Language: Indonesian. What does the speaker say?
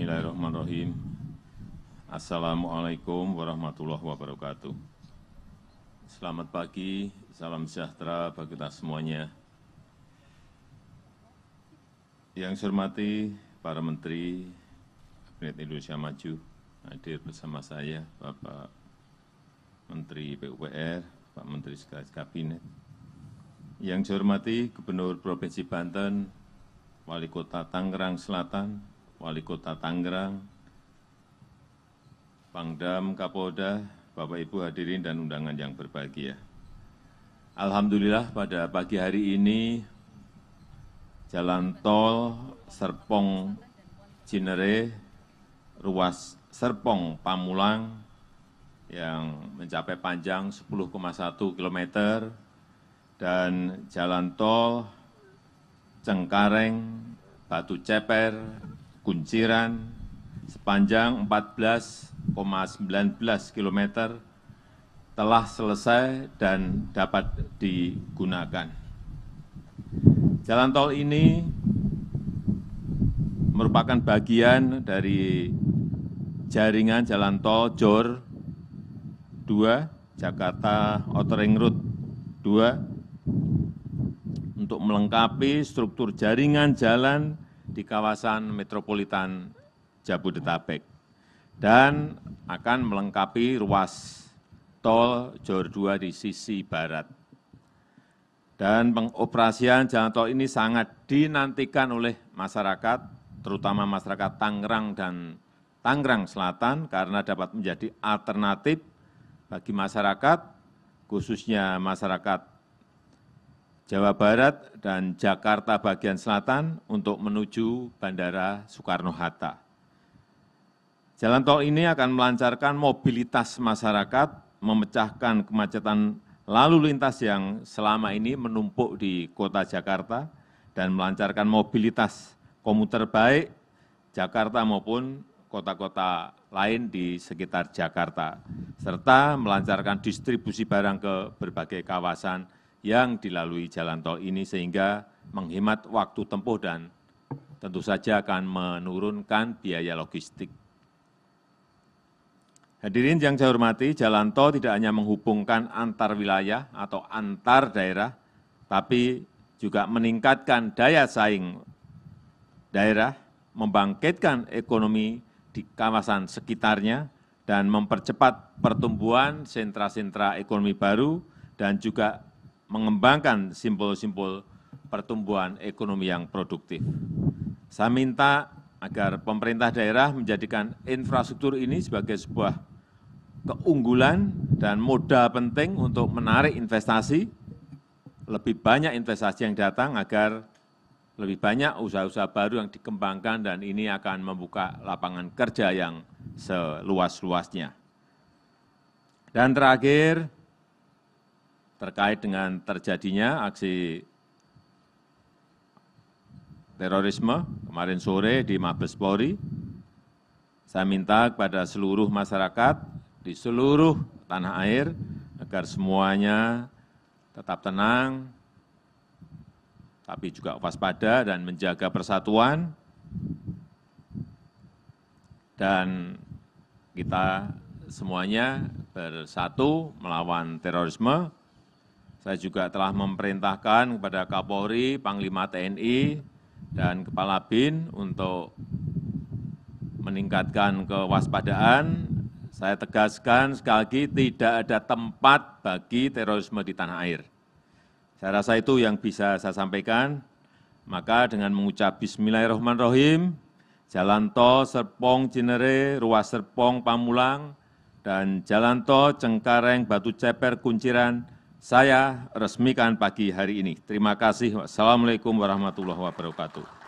Bismillahirrahmanirrahim. Assalamualaikum warahmatullahi wabarakatuh. Selamat pagi, salam sejahtera bagi kita semuanya. Yang saya hormati para menteri Kabinet Indonesia Maju, hadir bersama saya Bapak Menteri PUPR, Pak Menteri Sekretaris Kabinet. Yang saya hormati Gubernur Provinsi Banten, Wali Kota Tangerang Selatan, wali kota Tangerang, Pangdam, Kapolda, Bapak Ibu hadirin dan undangan yang berbahagia. Alhamdulillah pada pagi hari ini jalan tol Serpong Cinere ruas Serpong Pamulang yang mencapai panjang 10,1 km dan jalan tol Cengkareng Batu Ceper kunciran sepanjang 14,19 km telah selesai dan dapat digunakan. Jalan tol ini merupakan bagian dari jaringan jalan tol JOR 2 Jakarta Outering Road 2 untuk melengkapi struktur jaringan jalan di kawasan metropolitan jabodetabek dan akan melengkapi ruas tol jor 2 di sisi barat. Dan pengoperasian jalan tol ini sangat dinantikan oleh masyarakat, terutama masyarakat Tangerang dan Tangerang Selatan karena dapat menjadi alternatif bagi masyarakat, khususnya masyarakat jawa barat dan jakarta bagian selatan untuk menuju bandara soekarno hatta jalan tol ini akan melancarkan mobilitas masyarakat memecahkan kemacetan lalu lintas yang selama ini menumpuk di kota jakarta dan melancarkan mobilitas komuter baik jakarta maupun kota-kota lain di sekitar Jakarta, serta melancarkan distribusi barang ke berbagai kawasan yang dilalui jalan tol ini sehingga menghemat waktu tempuh dan tentu saja akan menurunkan biaya logistik. Hadirin yang saya hormati, jalan tol tidak hanya menghubungkan antar wilayah atau antar daerah, tapi juga meningkatkan daya saing daerah, membangkitkan ekonomi di kawasan sekitarnya, dan mempercepat pertumbuhan sentra-sentra ekonomi baru, dan juga mengembangkan simpul simpul pertumbuhan ekonomi yang produktif. Saya minta agar pemerintah daerah menjadikan infrastruktur ini sebagai sebuah keunggulan dan modal penting untuk menarik investasi, lebih banyak investasi yang datang agar lebih banyak usaha-usaha baru yang dikembangkan dan ini akan membuka lapangan kerja yang seluas-luasnya. Dan terakhir, terkait dengan terjadinya aksi terorisme kemarin sore di Mabes Polri. Saya minta kepada seluruh masyarakat di seluruh tanah air agar semuanya tetap tenang, tapi juga waspada dan menjaga persatuan. Dan kita semuanya bersatu melawan terorisme saya juga telah memerintahkan kepada kapolri panglima tni dan kepala bin untuk meningkatkan kewaspadaan saya tegaskan sekali lagi tidak ada tempat bagi terorisme di tanah air. Saya rasa itu yang bisa saya sampaikan. Maka dengan mengucap bismillahirrahmanirrahim, jalan tol Serpong Cinere, ruas Serpong Pamulang, dan jalan tol Cengkareng Batu Ceper Kunciran saya resmikan pagi hari ini terima kasih wassalamu'alaikum warahmatullahi wabarakatuh